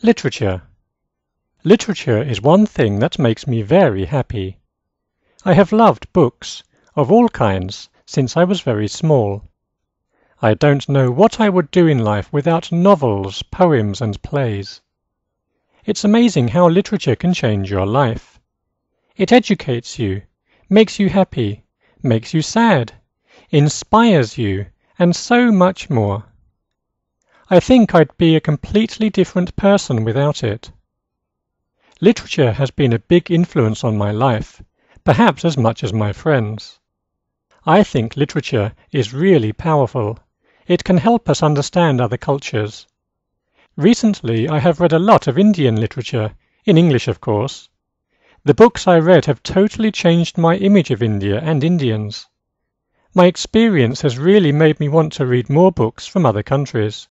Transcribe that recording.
Literature Literature is one thing that makes me very happy. I have loved books of all kinds since I was very small. I don't know what I would do in life without novels, poems, and plays. It's amazing how literature can change your life. It educates you, makes you happy, makes you sad, inspires you, and so much more. I think I'd be a completely different person without it. Literature has been a big influence on my life, perhaps as much as my friends. I think literature is really powerful. It can help us understand other cultures. Recently I have read a lot of Indian literature, in English of course. The books I read have totally changed my image of India and Indians. My experience has really made me want to read more books from other countries.